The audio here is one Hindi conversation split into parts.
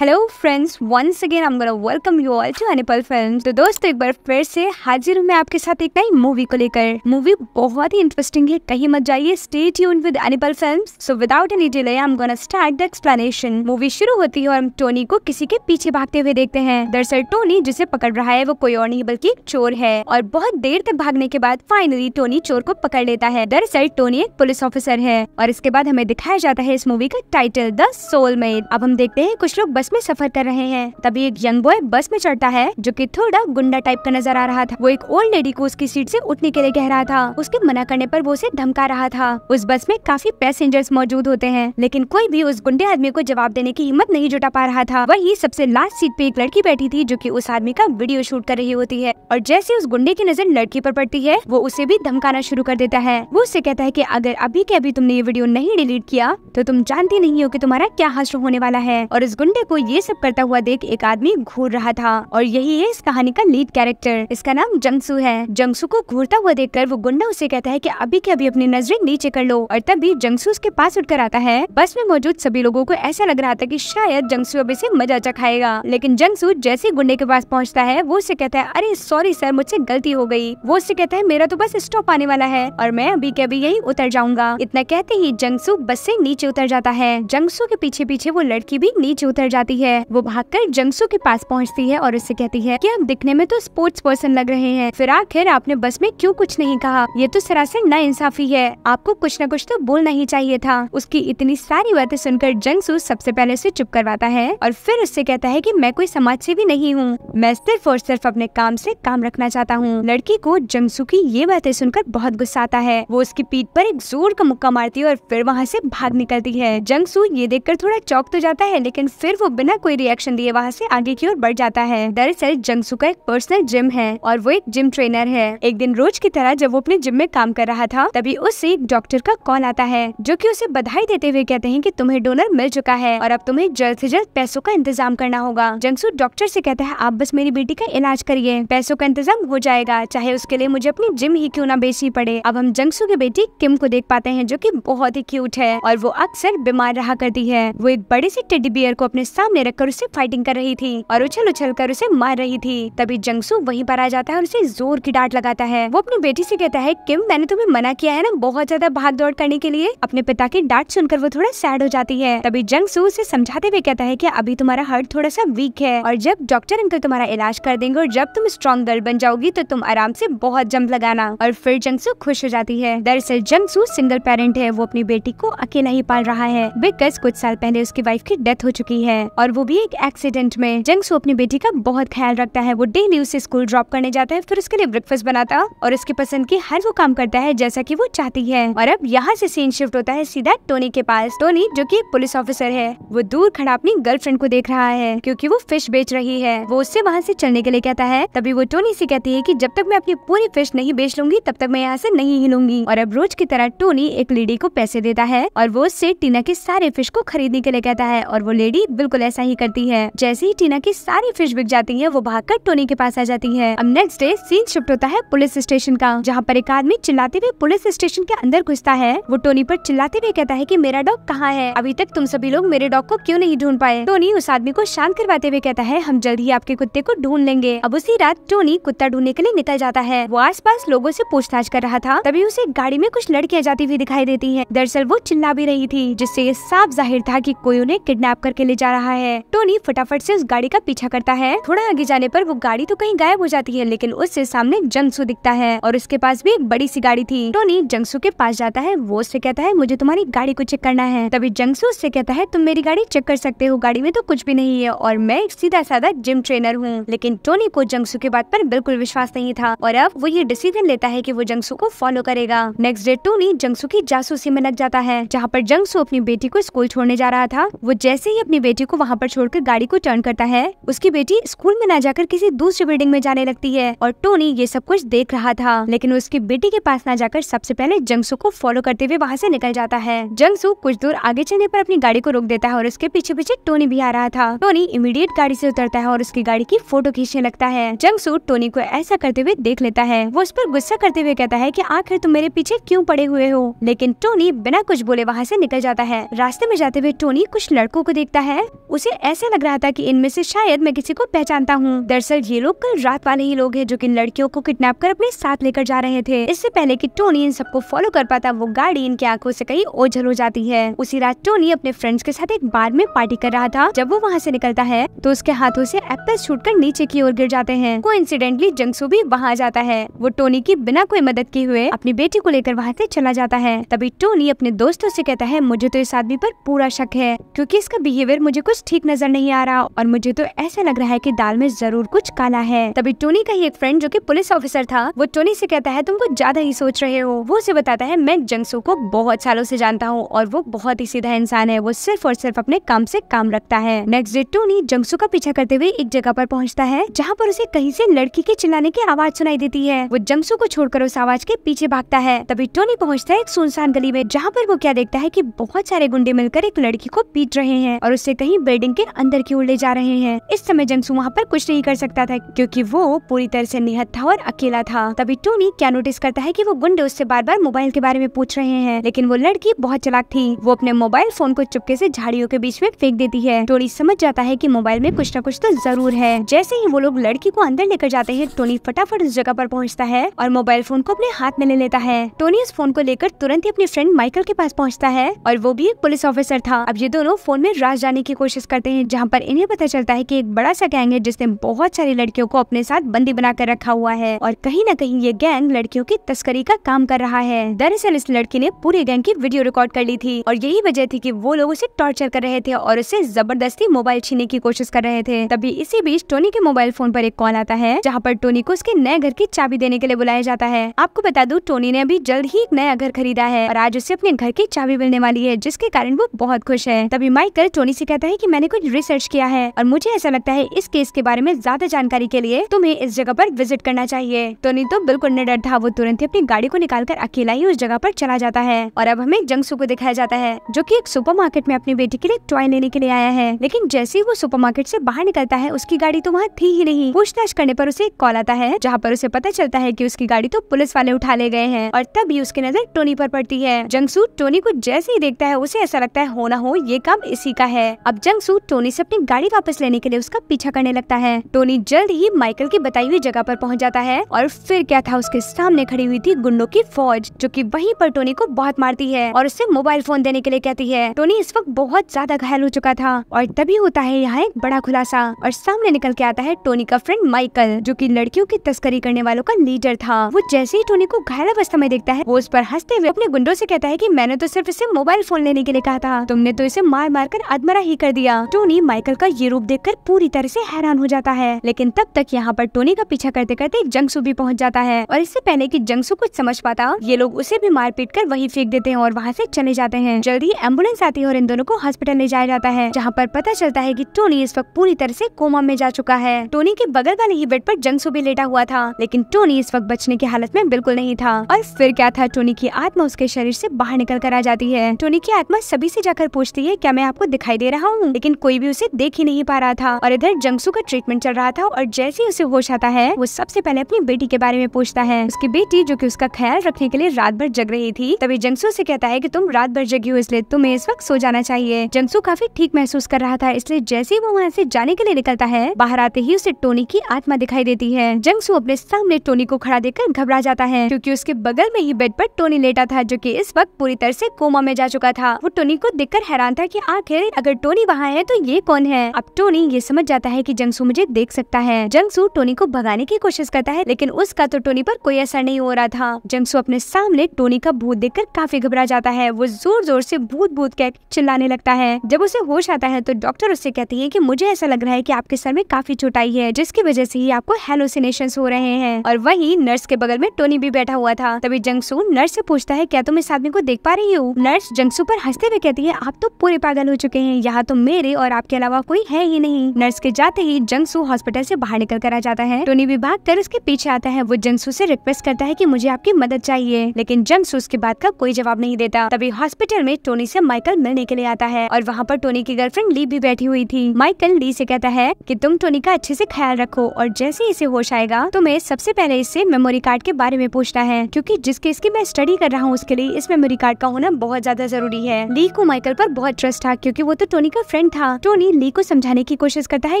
hello friends once again I am welcome you all to Anipal film तो दोस्तों एक बार फिर से हाजिर हूँ मैं आपके साथ एक नई मूवी को लेकर मूवी बहुत ही इंटरेस्टिंग है कहीं मत जाइए stay tune with Anipal films so without any delay I am gonna start the explanation movie शुरू होती है और हम टोनी को किसी के पीछे भागते हुए देखते हैं दरअसल टोनी जिसे पकड़ रहा है वो कोई और नहीं बल्कि एक चोर है और बहुत देर तक भागने के बाद फाइनली टोनी चोर को पकड़ लेता है दरअसल टोनी एक पुलिस ऑफिसर है और इसके बाद हमें दिखाया जाता है इस मूवी का टाइटल द सोलमेट अब हम देखते हैं कुछ लोग बस में सफर कर रहे हैं तभी एक यंग बॉय बस में चढ़ता है जो की थोड़ा गुंडा टाइप का नजर आ रहा था वो एक ओल्ड लेडी को उसकी सीट से उठने के लिए कह रहा था उसके मना करने पर वो उसे धमका रहा था उस बस में काफी पैसेंजर्स मौजूद होते हैं लेकिन कोई भी उस गुंडे आदमी को जवाब देने की हिम्मत नहीं जुटा पा रहा था वही सबसे लास्ट सीट पे एक लड़की बैठी थी जो की उस आदमी का वीडियो शूट कर रही होती है और जैसे उस गुंडे की नजर लड़की पर पड़ती है वो उसे भी धमकाना शुरू कर देता है वो उससे कहता है की अगर अभी के अभी तुमने ये वीडियो नहीं डिलीट किया तो तुम जानती नहीं हो की तुम्हारा क्या हासिल होने वाला है और उस गुंडे को को ये सब करता हुआ देख एक आदमी घूर रहा था और यही है इस कहानी का लीड कैरेक्टर इसका नाम जंगसू है जंगसू को घूरता हुआ देखकर वो गुंडा उसे कहता है कि अभी के अभी अपनी नजरें नीचे कर लो और तभी जंगसू उसके पास उठकर आता है बस में मौजूद सभी लोगों को ऐसा लग रहा था की शायद जंगसू अब इसे मजा चखाएगा लेकिन जंगसू जैसे गुंडे के पास पहुँचता है वो उसे कहता है अरे सॉरी सर मुझसे गलती हो गयी वो उससे कहता है मेरा तो बस स्टॉप आने वाला है और मैं अभी के अभी यही उतर जाऊंगा इतना कहते ही जंगसू बस से नीचे उतर जाता है जंगसू के पीछे पीछे वो लड़की भी नीचे उतर जाती जाती है वो भाग कर जंगसू के पास पहुँचती है और उससे कहती है की आप दिखने में तो स्पोर्ट्स पर्सन लग रहे हैं फिर आखिर आपने बस में क्यूँ कुछ नहीं कहा ये तो सरासर न इंसाफी है आपको कुछ न कुछ तो बोलना ही चाहिए था उसकी इतनी सारी बातें सुनकर जंगसू सबसे पहले उसे चुप करवाता है और फिर उससे कहता है की मैं कोई समाज सेवी नहीं हूँ मैं सिर्फ और सिर्फ अपने काम से काम रखना चाहता हूँ लड़की को जंगसू की ये बातें सुनकर बहुत गुस्सा आता है वो उसकी पीठ पर एक जोर का मुक्का मारती है और फिर वहाँ से भाग निकलती है जंगसू ये देखकर थोड़ा चौक तो जाता है लेकिन फिर वो बिना कोई रिएक्शन दिए वहाँ से आगे की ओर बढ़ जाता है दरअसल जंगसू का एक पर्सनल जिम है और वो एक जिम ट्रेनर है एक दिन रोज की तरह जब वो अपने जिम में काम कर रहा था तभी उससे एक डॉक्टर का कॉल आता है जो की उसे बधाई देते हुए कहते हैं की तुम्हें डोनर मिल चुका है और अब तुम्हें जल्द ऐसी जल्द पैसों का इंतजाम करना होगा जंगसू डॉक्टर ऐसी कहता है आप बस मेरी बेटी का इलाज करिए पैसों का इंतजाम हो जाएगा चाहे उसके लिए मुझे अपनी जिम ही क्यों ना बेचनी पड़े अब हम जंगसू की बेटी किम को देख पाते हैं जो की बहुत ही क्यूट है और वो अक्सर बीमार रहा करती है वो एक बड़े से टेडी बियर को अपने साथ सामने रखकर उससे फाइटिंग कर रही थी और उछल उछल कर उसे मार रही थी तभी जंगसू वहीं पर आ जाता है और उसे जोर की डांट लगाता है वो अपनी बेटी से कहता है किम मैंने तुम्हें मना किया है ना बहुत ज्यादा भाग दौड़ करने के लिए अपने पिता की डांट सुनकर वो थोड़ा सैड हो जाती है तभी जंगसू उसे समझाते हुए कहता है की अभी तुम्हारा हार्ट थोड़ा सा वीक है और जब डॉक्टर अंकल तुम्हारा इलाज कर देंगे और जब तुम स्ट्रॉन्ग गर्ल बन जाओगी तो तुम आराम से बहुत जंप लगाना और फिर जंगसू खुश हो जाती है दरअसल जंगसू सिंगल पेरेंट है वो अपनी बेटी को अकेला ही पाल रहा है बिकॉज कुछ साल पहले उसकी वाइफ की डेथ हो चुकी है और वो भी एक एक्सीडेंट में सो अपनी बेटी का बहुत ख्याल रखता है वो डेली उसे स्कूल ड्रॉप करने जाता है फिर उसके लिए ब्रेकफास्ट बनाता है और उसकी पसंद की हर वो काम करता है जैसा की वो चाहती है और अब यहाँ से सीन शिफ्ट होता है सीधा टोनी के पास टोनी जो की पुलिस ऑफिसर है वो दूर खड़ा अपनी गर्लफ्रेंड को देख रहा है क्यूँकी वो फिश बेच रही है वो उससे वहाँ से चलने के लिए कहता है तभी वो टोनी से कहती है की जब तक मैं अपनी पूरी फिश नहीं बेच लूंगी तब तक मैं यहाँ से नहीं हिलूंगी और अब रोज की तरह टोनी एक लेडी को पैसे देता है और वो उससे टीना के सारे फिश को खरीदने के लिए कहता है और वो लेडी बिल्कुल ऐसा ही करती है जैसे ही टीना की सारी फिश बिक जाती है वो भागकर टोनी के पास आ जाती है अब नेक्स्ट डे सीन शिफ्ट होता है पुलिस स्टेशन का जहाँ पर एक आदमी चिल्लाते हुए पुलिस स्टेशन के अंदर घुसता है वो टोनी पर चिल्लाते हुए कहता है की मेरा डॉग कहाँ है अभी तक तुम सभी लोग मेरे डॉग को क्यों नहीं ढूंढ पाए टोनी उस आदमी को शांत करवाते हुए कहता है हम जल्द ही आपके कुत्ते को ढूंढ लेंगे अब उसी रात टोनी कुत्ता ढूंढने के लिए निकल जाता है वो पास लोगों से पूछताछ कर रहा था तभी उसे गाड़ी में कुछ लड़कियां जाती हुई दिखाई देती है दरअसल वो चिल्ला भी रही थी जिससे ये साफ जाहिर था कि कोई उन्हें किडनैप करके ले जा रहा रहा है टोनी फटाफट से उस गाड़ी का पीछा करता है थोड़ा आगे जाने पर वो गाड़ी तो कहीं गायब हो जाती है लेकिन उससे सामने जंगसू दिखता है और उसके पास भी एक बड़ी सी गाड़ी थी टोनी जंगसू के पास जाता है वो उससे कहता है मुझे तुम्हारी गाड़ी को चेक करना है तभी जंगसू उससे कहता है तुम मेरी गाड़ी चेक कर सकते हो गाड़ी में तो कुछ भी नहीं है और मैं एक सीधा साधा जिम ट्रेनर हूँ लेकिन टोनी को जंगसू के बात पर बिल्कुल विश्वास नहीं था और अब वो ये डिसीजन लेता है की वो जंगसू को फॉलो करेगा नेक्स्ट डे टोनी जंगसू की जासूसी में लग जाता है जहाँ पर जंगसू अपनी बेटी को स्कूल छोड़ने जा रहा था वो जैसे ही अपनी बेटी को को वहाँ पर छोड़कर गाड़ी को टर्न करता है उसकी बेटी स्कूल में न जाकर किसी दूसरी बिल्डिंग में जाने लगती है और टोनी ये सब कुछ देख रहा था लेकिन उसकी बेटी के पास न जाकर सबसे पहले जंगसू को फॉलो करते हुए वहाँ से निकल जाता है जंगसू कुछ दूर आगे चलने पर अपनी गाड़ी को रोक देता है और उसके पीछे पीछे टोनी भी आ रहा था टोनी इमीडिएट गाड़ी से उतरता है और उसकी गाड़ी की फोटो खींचने लगता है जंगसू टोनी को ऐसा करते हुए देख लेता है वो उस पर गुस्सा करते हुए कहता है की आखिर तुम मेरे पीछे क्यूँ पड़े हुए हो लेकिन टोनी बिना कुछ बोले वहाँ से निकल जाता है रास्ते में जाते हुए टोनी कुछ लड़कों को देखता है उसे ऐसा लग रहा था कि इनमें से शायद मैं किसी को पहचानता हूँ दरअसल ये लोग कल रात वाले ही लोग हैं जो कि लड़कियों को किडनैप कर अपने साथ लेकर जा रहे थे इससे पहले कि टोनी इन सबको फॉलो कर पाता वो गाड़ी इनकी आंखों से कहीं ओझल हो जाती है उसी रात टोनी अपने फ्रेंड्स के साथ एक बार में पार्टी कर रहा था जब वो वहाँ से निकलता है तो उसके हाथों से एप्पल छूट कर नीचे की ओर गिर जाते हैं को इंसिडेंटली जंगसू भी वहाँ जाता है वो टोनी की बिना कोई मदद के हुए अपनी बेटी को लेकर वहाँ से चला जाता है तभी टोनी अपने दोस्तों से कहता है मुझे तो इस आदमी पर पूरा शक है क्योंकि इसका बिहेवियर मुझे कुछ कुछ ठीक नजर नहीं आ रहा और मुझे तो ऐसा लग रहा है की दाल में जरूर कुछ काला है तभी टोनी का ही एक फ्रेंड जो की पुलिस ऑफिसर था वो टोनी से कहता है तुम कुछ ज्यादा ही सोच रहे हो वो उसे बताता है मैं जंगसू को बहुत सालों से जानता हूँ और वो बहुत ही सीधा इंसान है वो सिर्फ और सिर्फ अपने काम ऐसी काम रखता है नेक्स्ट डे टोनी जंगसू का पीछा करते हुए एक जगह पर पहुंचता है जहाँ पर उसे कहीं से लड़की के चिल्लाने की आवाज सुनाई देती है वो जंगसू को छोड़कर उस आवाज के पीछे भागता है तभी टोनी पहुंचता है एक सुनसान गली में जहाँ पर वो क्या देखता है की बहुत सारे गुंडे मिलकर एक लड़की को पीट रहे हैं और उससे कहीं बिल्डिंग के अंदर की ओर ले जा रहे हैं इस समय जमसू वहाँ पर कुछ नहीं कर सकता था क्योंकि वो पूरी तरह से निहत था और अकेला था तभी टोनी क्या नोटिस करता है कि वो गुंडे उससे बार बार मोबाइल के बारे में पूछ रहे हैं लेकिन वो लड़की बहुत चलाक थी वो अपने मोबाइल फोन को चुपके से झाड़ियों के बीच में फेंक देती है टोनी समझ जाता है कि मोबाइल में कुछ न कुछ तो जरूर है जैसे ही वो लोग लड़की को अंदर लेकर जाते हैं टोनी फटाफट उस जगह पर पहुँचता है और मोबाइल फोन को अपने हाथ में ले लेता है टोनी उस फोन को लेकर तुरंत ही अपने फ्रेंड माइकल के पास पहुँचता है और वो भी एक पुलिस ऑफिसर था अब ये दोनों फोन में राज जाने की कोशिश कोशिश करते हैं जहाँ पर इन्हें पता चलता है की एक बड़ा सा गैंग है जिसने बहुत सारी लड़कियों को अपने साथ बंदी बनाकर रखा हुआ है और कहीं न कहीं ये गैंग लड़कियों की तस्करी का काम कर रहा है दरअसल इस लड़की ने पूरे गैंग की वीडियो रिकॉर्ड कर ली थी और यही वजह थी की वो लोग उसे टॉर्चर कर रहे थे और उसे जबरदस्ती मोबाइल छीनने की कोशिश कर रहे थे तभी इसी बीच टोनी के मोबाइल फोन पर एक कॉल आता है जहाँ पर टोनी को उसके नए घर की चाबी देने के लिए बुलाया जाता है आपको बता दू टोनी ने अभी जल्द ही एक नया घर खरीदा है और आज उसे अपने घर की चाबी मिलने वाली है जिसके कारण वो बहुत खुश है तभी माइकल टोनी से कहता है कि मैंने कुछ रिसर्च किया है और मुझे ऐसा लगता है इस केस के बारे में ज्यादा जानकारी के लिए तुम्हें इस जगह पर विजिट करना चाहिए टोनी तो, तो बिल्कुल निडर था वो तुरंत ही अपनी गाड़ी को निकाल कर अकेला ही उस जगह पर चला जाता है और अब हमें जंगसू को दिखाया जाता है जो की एक मार्केट में अपनी बेटी के लिए टॉय लेने के लिए आया है लेकिन जैसे ही वो मार्केट ऐसी बाहर निकलता है उसकी गाड़ी तो वहाँ थी ही नहीं पूछताछ करने आरोप उसे कॉल आता है जहाँ पर उसे पता चलता है की उसकी गाड़ी तो पुलिस वाले उठा ले गए हैं और तभी उसकी नजर टोनी पर पड़ती है जंगसू टोनी को जैसे ही देखता है उसे ऐसा लगता है हो ना हो ये काम इसी का है अब जंग चंगसू टोनी से अपनी गाड़ी वापस लेने के लिए उसका पीछा करने लगता है टोनी जल्द ही माइकल की बताई हुई जगह पर पहुंच जाता है और फिर क्या था उसके सामने खड़ी हुई थी गुंडों की फौज जो कि वहीं पर टोनी को बहुत मारती है और उसे मोबाइल फोन देने के लिए कहती है टोनी इस वक्त बहुत ज्यादा घायल हो चुका था और तभी होता है यहाँ एक बड़ा खुलासा और सामने निकल के आता है टोनी का फ्रेंड माइकल जो की लड़कियों की तस्करी करने वालों का लीडर था वो जैसे ही टोनी को घायल अवस्था में देखता है वो उस पर हंसते हुए अपने गुंडो ऐसी कहता है की मैंने तो सिर्फ इसे मोबाइल फोन लेने के लिए कहा था तुमने तो इसे मार मार कर अदमरा ही कर दिया लिया टोनी माइकल का ये रूप देखकर पूरी तरह से हैरान हो जाता है लेकिन तब तक यहाँ पर टोनी का पीछा करते करते जंगसू भी पहुँच जाता है और इससे पहले की जंगसू कुछ समझ पाता ये लोग उसे भी मार पीट कर वही फेंक देते हैं और वहाँ से चले जाते हैं जल्दी एम्बुलेंस आती है और इन दोनों को हॉस्पिटल ले जाया जाता है जहाँ पर पता चलता है की टोनी इस वक्त पूरी तरह से कोमा में जा चुका है टोनी के बगल वाले ही बेड पर जंगसू भी लेटा हुआ था लेकिन टोनी इस वक्त बचने की हालत में बिल्कुल नहीं था और फिर क्या था टोनी की आत्मा उसके शरीर से बाहर निकल कर आ जाती है टोनी की आत्मा सभी से जाकर पूछती है क्या मैं आपको दिखाई दे रहा हूँ लेकिन कोई भी उसे देख ही नहीं पा रहा था और इधर जंगसू का ट्रीटमेंट चल रहा था और जैसे ही उसे होश आता है वो सबसे पहले अपनी बेटी के बारे में पूछता है उसकी बेटी जो की उसका ख्याल रखने के लिए रात भर जग रही थी तभी जंगसू से कहता है की तुम रात भर जगी हो इसलिए तुम्हें इस वक्त सो जाना चाहिए जंगसू काफी ठीक महसूस कर रहा था इसलिए जैसे ही वो वहाँ से जाने के लिए निकलता है बाहर आते ही उसे टोनी की आत्मा दिखाई देती है जंगसू अपने सामने टोनी को खड़ा देखकर घबरा जाता है क्योंकि उसके बगल में ही बेड पर टोनी लेटा था जो कि इस वक्त पूरी तरह से कोमा में जा चुका था वो टोनी को देखकर हैरान था कि आखिर अगर टोनी वहाँ रहा है तो ये कौन है अब टोनी ये समझ जाता है की जंगसू मुझे देख सकता है जंगसू टोनी को भगाने की कोशिश करता है लेकिन उसका तो टोनी पर कोई असर नहीं हो रहा था जंगसू अपने सामने टोनी का भूत देखकर काफी घबरा जाता है वो जोर जोर से भूत भूत कह चिल्लाने लगता है जब उसे होश आता है तो डॉक्टर उससे कहती है की मुझे ऐसा लग रहा है की आपके सर में काफी चोट आई है जिसकी वजह से ही आपको हेलोसिनेशन हो रहे हैं और वही नर्स के बगल में टोनी भी बैठा हुआ था तभी जंगसू नर्स से पूछता है क्या तुम इस आदमी को देख पा रही हो नर्स जंगसू पर हंसते हुए कहती है आप तो पूरे पागल हो चुके हैं यहाँ तो मेरे और आपके अलावा कोई है ही नहीं नर्स के जाते ही जंगसू हॉस्पिटल से बाहर निकल कर आ जाता है टोनी भी भाग कर उसके पीछे आता है वो जंगसू से रिक्वेस्ट करता है कि मुझे आपकी मदद चाहिए लेकिन जंगसू उसकी बात का कोई जवाब नहीं देता तभी हॉस्पिटल में टोनी से माइकल मिलने के लिए आता है और वहाँ पर टोनी की गर्लफ्रेंड ली भी बैठी हुई थी माइकल ली से कहता है की तुम टोनी का अच्छे से ख्याल रखो और जैसे ही इसे होश आएगा तुम्हें सबसे पहले इसे मेमोरी कार्ड के बारे में पूछना है क्यूँकी जिस केस की मैं स्टडी कर रहा हूँ उसके लिए इस मेमोरी कार्ड का होना बहुत ज्यादा जरूरी है ली को माइकल पर बहुत ट्रस्ट था क्यूँकी वो तो टोनी का फ्रेंड था टोनी तो ली को समझाने की कोशिश करता है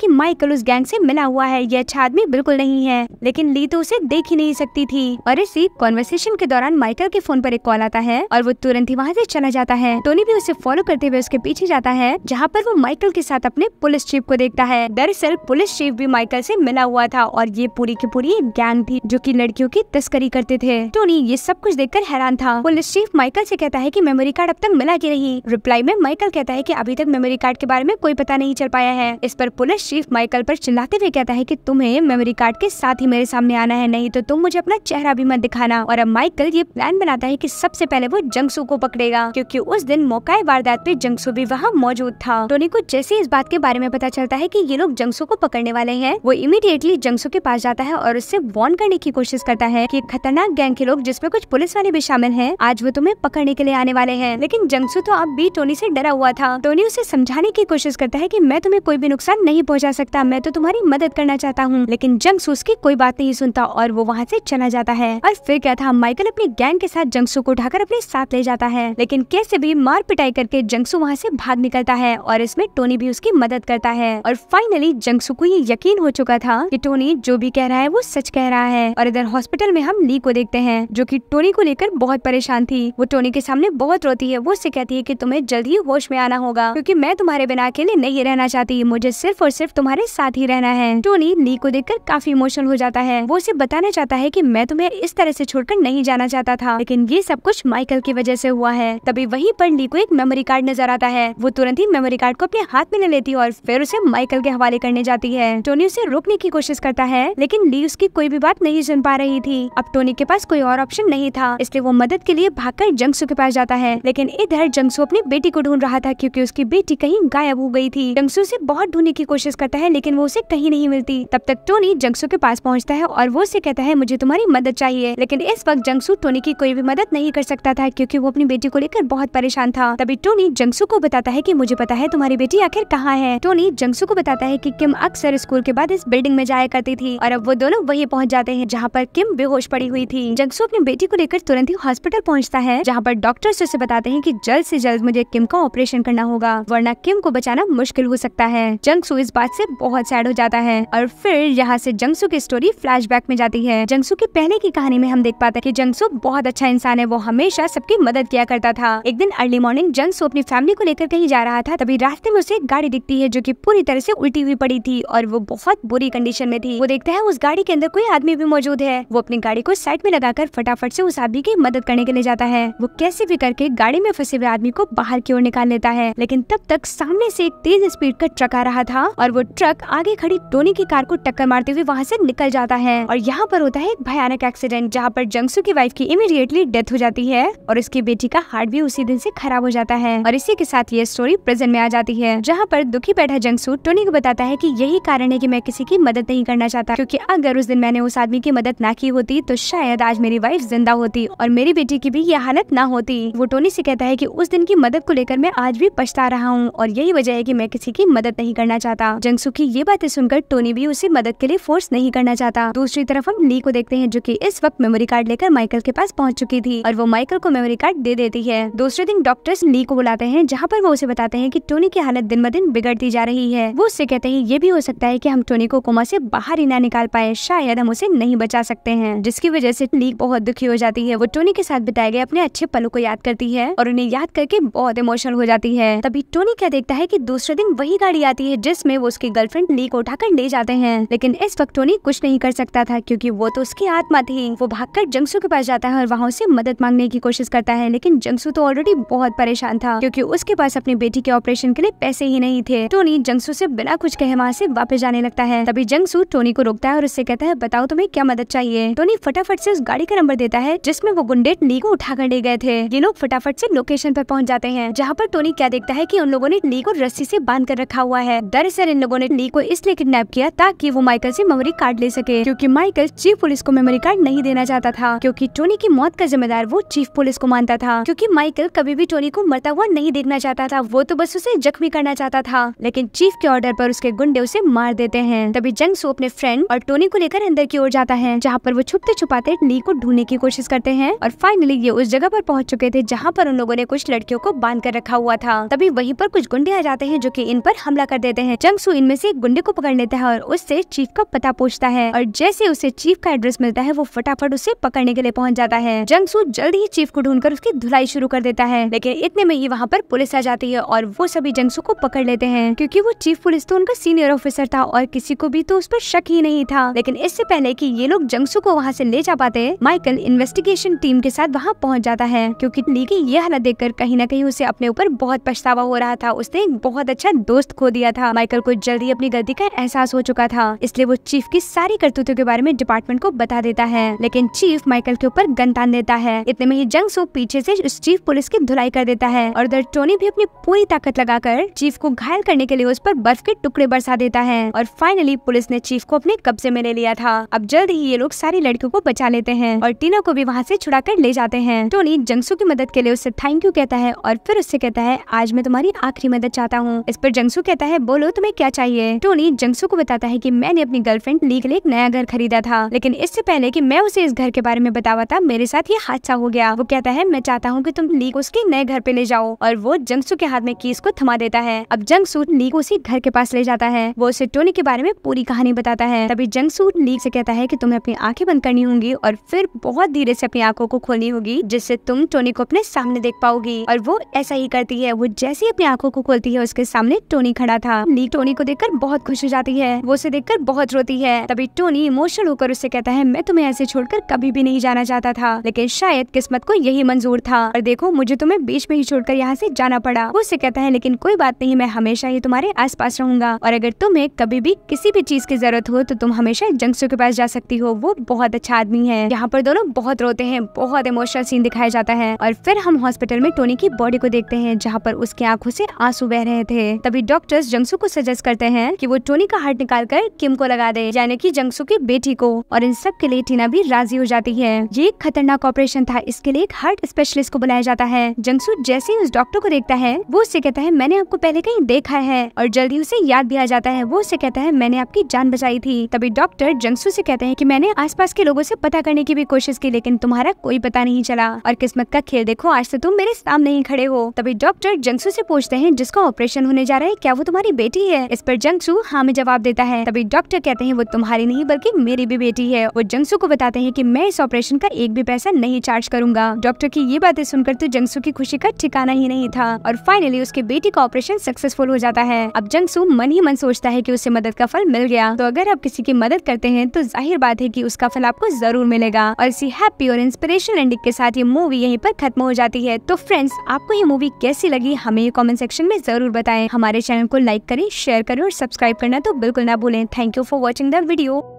कि माइकल उस गैंग से मिला हुआ है यह अच्छा आदमी बिल्कुल नहीं है लेकिन ली तो उसे देख ही नहीं सकती थी और इसी कॉन्वर्सेशन के दौरान माइकल के फोन पर एक कॉल आता है और वो तुरंत ही वहाँ से चला जाता है टोनी भी उसे फॉलो करते हुए उसके पीछे जाता है जहाँ पर वो माइकल के साथ अपने पुलिस चीफ को देखता है दरअसल पुलिस चीफ भी माइकल से मिला हुआ था और ये पूरी की पूरी एक गैंग थी जो की लड़कियों की तस्करी करते थे टोनी ये सब कुछ देखकर हैरान था पुलिस चीफ माइकल से कहता है की मेमोरी कार्ड अब तक मिला की रही रिप्लाई में माइकल कहता है की अभी तक मेमोरी कार्ड कार्ड के बारे में कोई पता नहीं चल पाया है इस पर पुलिस चीफ माइकल पर चिल्लाते हुए कहता है की तुम्हें मेमोरी कार्ड के साथ ही मेरे सामने आना है नहीं तो तुम मुझे अपना चेहरा भी मत दिखाना और अब माइकल ये प्लान बनाता है की सबसे पहले वो जंगसू को पकड़ेगा क्यूँकी उस दिन मौका वारदात पे जंगसू भी वहाँ मौजूद था टोनी को जैसे इस बात के बारे में पता चलता है की ये लोग जंगसू को पकड़ने वाले है वो इमीडिएटली जंगसू के पास जाता है और उससे वॉर्न करने की कोशिश करता है की खतरनाक गैंग के लोग जिसमे कुछ पुलिस वाले भी शामिल है आज वो तुम्हें पकड़ने के लिए आने वाले है लेकिन जंगसू तो अब भी टोनी ऐसी डरा हुआ था टोनी उसे समझाने बताने की कोशिश करता है की मैं तुम्हें कोई भी नुकसान नहीं पहुँचा सकता मैं तो तुम्हारी मदद करना चाहता हूँ लेकिन जंग उसकी कोई बात नहीं सुनता और वो वहाँ से चला जाता है और फिर क्या था माइकल अपनी गैंग के साथ जंगसू को उठाकर अपने साथ ले जाता है लेकिन कैसे भी मार पिटाई करके जंगसू वहाँ से भाग निकलता है और इसमें टोनी भी उसकी मदद करता है और फाइनली जंगसू को ये यकीन हो चुका था की टोनी जो भी कह रहा है वो सच कह रहा है और इधर हॉस्पिटल में हम ली को देखते हैं जो की टोनी को लेकर बहुत परेशान थी वो टोनी के सामने बहुत रोती है वो उससे कहती है की तुम्हें जल्द ही होश में आना होगा क्यूँकी मैं तुम्हारे तुम्हारे बिना अकेले नहीं रहना चाहती मुझे सिर्फ और सिर्फ तुम्हारे साथ ही रहना है टोनी ली को देखकर काफी इमोशनल हो जाता है वो उसे बताना चाहता है की मैं तुम्हें इस तरह से छोड़कर नहीं जाना चाहता था लेकिन ये सब कुछ माइकल की वजह से हुआ है तभी वहीं पर ली को एक मेमोरी कार्ड नजर आता है वो तुरंत ही मेमोरी कार्ड को अपने हाथ में ले लेती है और फिर उसे माइकल के हवाले करने जाती है टोनी उसे रोकने की कोशिश करता है लेकिन ली उसकी कोई भी बात नहीं सुन पा रही थी अब टोनी के पास कोई और ऑप्शन नहीं था इसलिए वो मदद के लिए भागकर जंगसू के पास जाता है लेकिन इधर जंगसू अपनी बेटी को ढूंढ रहा था क्योंकि उसकी बेटी कहीं गायब हो गई थी जंगसू से बहुत ढूंढने की कोशिश करता है लेकिन वो उसे कहीं नहीं मिलती तब तक टोनी जंगसू के पास पहुँचता है और वो उसे कहता है मुझे तुम्हारी मदद चाहिए लेकिन इस वक्त जंगसू टोनी की कोई भी मदद नहीं कर सकता था क्यूँकी वो अपनी बेटी को लेकर बहुत परेशान था तभी टोनी जंगसू को बताता है की मुझे पता है तुम्हारी बेटी आखिर कहाँ है टोनी जंगसू को बताता है की किम अक्सर स्कूल के बाद इस बिल्डिंग में जाया करती थी और अब वो दोनों वही पहुँच जाते हैं जहाँ पर किम बेहोश पड़ी हुई थी जंगसू अपनी बेटी को लेकर तुरंत ही हॉस्पिटल पहुँचता है जहाँ पर डॉक्टर्स उसे बताते हैं की जल्द ऐसी जल्द मुझे किम का ऑपरेशन करना होगा वरना किम कैप्टन को बचाना मुश्किल हो सकता है जंगसू इस बात से बहुत सैड हो जाता है और फिर यहाँ से जंगसू की स्टोरी फ्लैशबैक में जाती है जंगसु की पहले की कहानी में हम देख पाते हैं कि जंगसु बहुत अच्छा इंसान है वो हमेशा सबकी मदद किया करता था एक दिन अर्ली मॉर्निंग जंगसु अपनी फैमिली को लेकर कहीं जा रहा था तभी रास्ते में उसे एक गाड़ी दिखती है जो की पूरी तरह से उल्टी हुई पड़ी थी और वो बहुत बुरी कंडीशन में थी वो देखते है उस गाड़ी के अंदर कोई आदमी भी मौजूद है वो अपनी गाड़ी को साइड में लगाकर फटाफट से उस आदमी की मदद करने के लिए जाता है वो कैसे भी करके गाड़ी में फंसे हुए आदमी को बाहर की ओर निकाल लेता है लेकिन तब तक सामने से एक तेज स्पीड का ट्रक आ रहा था और वो ट्रक आगे खड़ी टोनी की कार को टक्कर मारते हुए वहाँ से निकल जाता है और यहाँ पर होता है एक भयानक एक्सीडेंट जहाँ पर जंगसू की वाइफ की इमीडिएटली डेथ हो जाती है और उसकी बेटी का हार्ट भी उसी दिन से खराब हो जाता है और इसी के साथ ये स्टोरी प्रेजेंट में आ जाती है जहाँ पर दुखी बैठा जंगसू टोनी को बताता है की यही कारण है की मैं किसी की मदद नहीं करना चाहता क्यूँकी अगर उस दिन मैंने उस आदमी की मदद ना की होती तो शायद आज मेरी वाइफ जिंदा होती और मेरी बेटी की भी यह हालत ना होती वो टोनी से कहता है की उस दिन की मदद को लेकर मैं आज भी पछता रहा हूँ और यही वजह है कि मैं किसी की मदद नहीं करना चाहता जंगसू की ये बातें सुनकर टोनी भी उसे मदद के लिए फोर्स नहीं करना चाहता दूसरी तरफ हम ली को देखते हैं जो की इस वक्त मेमोरी कार्ड लेकर माइकल के पास पहुँच चुकी थी और वो माइकल को मेमोरी कार्ड दे देती है दूसरे दिन डॉक्टर्स ली को बुलाते हैं जहाँ पर वो उसे बताते हैं की टोनी की हालत दिन ब दिन बिगड़ती जा रही है वो उससे कहते हैं ये भी हो सकता है की हम टोनी को कोमा ऐसी बाहर ही ना निकाल पाए शायद हम उसे नहीं बचा सकते हैं जिसकी वजह से ली बहुत दुखी हो जाती है वो टोनी के साथ बिताए गए अपने अच्छे पलों को याद करती है और उन्हें याद करके बहुत इमोशनल हो जाती है तभी टोनी कहते देखता है कि दूसरे दिन वही गाड़ी आती है जिसमें वो उसकी गर्लफ्रेंड ली को उठाकर ले जाते हैं लेकिन इस वक्त टोनी कुछ नहीं कर सकता था क्योंकि वो तो उसकी आत्मा थी वो भागकर जंगसू के पास जाता है और वहाँ उसे मदद मांगने की कोशिश करता है लेकिन जंगसू तो ऑलरेडी बहुत परेशान था क्यूँकी उसके पास अपनी बेटी के ऑपरेशन के लिए पैसे ही नहीं थे टोनी जंगसू ऐसी बिना कुछ कहे वहाँ ऐसी वापस जाने लगता है तभी जंगसू टोनी को रोकता है और उससे कहता है बताओ तुम्हें क्या मदद चाहिए टोनी फटाफट ऐसी उस गाड़ी का नंबर देता है जिसमे वो गुंडेट ली को उठाकर ले गए थे ये लोग फटाफट ऐसी लोकेशन पर पहुँच जाते हैं जहाँ पर टोनी क्या देखता है की उन लोगों ने ली को रस्सी से बांध कर रखा हुआ है दरअसल इन लोगों ने ली को इसलिए किडनैप किया ताकि वो माइकल से मेमोरी कार्ड ले सके क्योंकि माइकल चीफ पुलिस को मेमोरी कार्ड नहीं देना चाहता था क्योंकि टोनी की मौत का जिम्मेदार वो चीफ पुलिस को मानता था क्योंकि माइकल कभी भी टोनी को मरता हुआ नहीं देखना चाहता था वो तो बस उसे जख्मी करना चाहता था लेकिन चीफ के ऑर्डर पर उसके गुंडे उसे मार देते हैं तभी जंग सो अपने फ्रेंड और टोनी को लेकर अंदर की ओर जाता है जहाँ पर वो छुपते छुपाते ली को ढूंढने की कोशिश करते हैं और फाइनली ये उस जगह पर पहुँच चुके थे जहाँ पर उन लोगों ने कुछ लड़कियों को बांध कर रखा हुआ था तभी वहीं पर कुछ गुंडे आ जाते हैं जो कि इन पर हमला कर देते हैं जंगसू इनमें से एक गुंडे को पकड़ लेता है और उससे चीफ का पता पूछता है और जैसे उसे चीफ का एड्रेस मिलता है वो फटाफट उसे पकड़ने के लिए पहुंच जाता है जंगसू जल्द ही चीफ को ढूंढकर उसकी धुलाई शुरू कर देता है लेकिन इतने में ही वहाँ पर पुलिस आ जाती है और वो सभी जंगसू को पकड़ लेते हैं क्यूँकी वो चीफ पुलिस तो उनका सीनियर ऑफिसर था और किसी को भी तो उस पर शक ही नहीं था लेकिन इससे पहले की ये लोग जंगसू को वहाँ ऐसी ले जा पाते माइकल इन्वेस्टिगेशन टीम के साथ वहाँ पहुँच जाता है क्यूँकी लीगी ये हालत देख कहीं न कहीं उसे अपने ऊपर बहुत पछतावा हो रहा था उसने बहुत अच्छा दोस्त खो दिया था माइकल को जल्द ही अपनी गलती का एहसास हो चुका था इसलिए वो चीफ की सारी करतूतों के बारे में डिपार्टमेंट को बता देता है लेकिन चीफ माइकल के ऊपर गन तान देता है इतने में ही जंग सू पीछे से उस चीफ पुलिस की धुलाई कर देता है और उधर टोनी भी अपनी पूरी ताकत लगाकर चीफ को घायल करने के लिए उस पर बर्फ के टुकड़े बरसा देता है और फाइनली पुलिस ने चीफ को अपने कब्जे में ले लिया था अब जल्द ही ये लोग सारी लड़कियों को बचा लेते हैं और टीना को भी वहाँ से छुड़ा कर ले जाते हैं टोनी जंगसू की मदद के लिए उससे थैंक यू कहता है और फिर उससे कहता है आज मैं तुम्हारी आखिरी मदद चाहता हूँ इस पर जंगसू कहता है बोलो तुम्हें क्या चाहिए टोनी जंगसू को बताता है की मैंने अपनी गर्लफ्रेंड ली के लिए एक नया घर खरीदा था लेकिन इससे पहले की मैं उसे इस घर के बारे में बतावा था मेरे साथ ये हादसा हो गया वो कहता है मैं चाहता हूँ की तुम ली को उसके नए घर पे ले जाओ और वो जंगसू के हाथ में कीस को थमा देता है अब जंगसू ली को उसी घर के पास ले जाता है वो उसे टोनी के बारे में पूरी कहानी बताता है तभी जंगसू ली से कहता है की तुम्हें अपनी आंखें बंद करनी होंगी और फिर बहुत धीरे से अपनी आंखों को खोलनी होगी जिससे तुम टोनी को अपने सामने देख पाओगी और वो ऐसा ही करती है वो जैसे ही अपनी आंखों को खोलती है उसके सामने टोनी खड़ा था ली टोनी को देखकर बहुत खुश हो जाती है वो उसे देखकर बहुत रोती है तभी टोनी इमोशनल होकर उससे कहता है मैं तुम्हें ऐसे छोड़कर कभी भी नहीं जाना चाहता था लेकिन शायद किस्मत को यही मंजूर था और देखो मुझे तुम्हें बीच में ही छोड़कर यहाँ से जाना पड़ा वो उसे कहता है लेकिन कोई बात नहीं मैं हमेशा ही तुम्हारे पास रहूंगा और अगर तुम्हें कभी भी किसी भी चीज की जरूरत हो तो तुम हमेशा जंगसो के पास जा सकती हो वो बहुत अच्छा आदमी है यहाँ पर दोनों बहुत रोते हैं बहुत इमोशनल सीन दिखाया जाता है और फिर हम हॉस्पिटल में टोनी की बॉडी को देखते हैं जहाँ पर उसकी आंखों से आंसू आंसू बह रहे थे तभी डॉक्टर्स जंगसू को सजेस्ट करते हैं कि वो टोनी का हार्ट निकाल कर किम को लगा दे यानी कि जंगसू की बेटी को और इन सब के लिए टीना भी राजी हो जाती है ये एक खतरनाक ऑपरेशन था इसके लिए एक हार्ट स्पेशलिस्ट को बुलाया जाता है जंगसू जैसे ही उस डॉक्टर को देखता है वो उससे कहता है मैंने आपको पहले कहीं देखा है और जल्दी उसे याद भी आ जाता है वो उसे कहता है मैंने आपकी जान बचाई थी तभी डॉक्टर जंगसू से कहते हैं की मैंने पास के लोगों से पता करने की भी कोशिश की लेकिन तुम्हारा कोई पता नहीं चला और किस्मत का खेल देखो आज तो तुम मेरे सामने ही खड़े हो तभी डॉक्टर जंगसू से पूछते हैं जिस जिसका ऑपरेशन होने जा रहा है क्या वो तुम्हारी बेटी है इस पर जंगसू हाँ में जवाब देता है तभी डॉक्टर कहते हैं वो तुम्हारी नहीं बल्कि मेरी भी बेटी है वो जंगसू को बताते हैं की मैं इस ऑपरेशन का एक भी पैसा नहीं चार्ज करूंगा डॉक्टर की ये बातें सुनकर तो जंगसू की खुशी का ठिकाना ही नहीं था और फाइनली उसके बेटी का ऑपरेशन सक्सेसफुल हो जाता है अब जंगसू मन ही मन सोचता है की उसे मदद का फल मिल गया तो अगर आप किसी की मदद करते हैं तो जाहिर बात है की उसका फल आपको जरूर मिलेगा और इसी हैप्पी और इंस्पिरेशनल एंडिंग के साथ ये मूवी यहीं पर खत्म हो जाती है तो फ्रेंड्स आपको ये मूवी कैसी लगी हमें कमेंट सेक्शन कमेंट में जरूर बताएं हमारे चैनल को लाइक करें शेयर करें और सब्सक्राइब करना तो बिल्कुल ना भूलें thank you for watching the video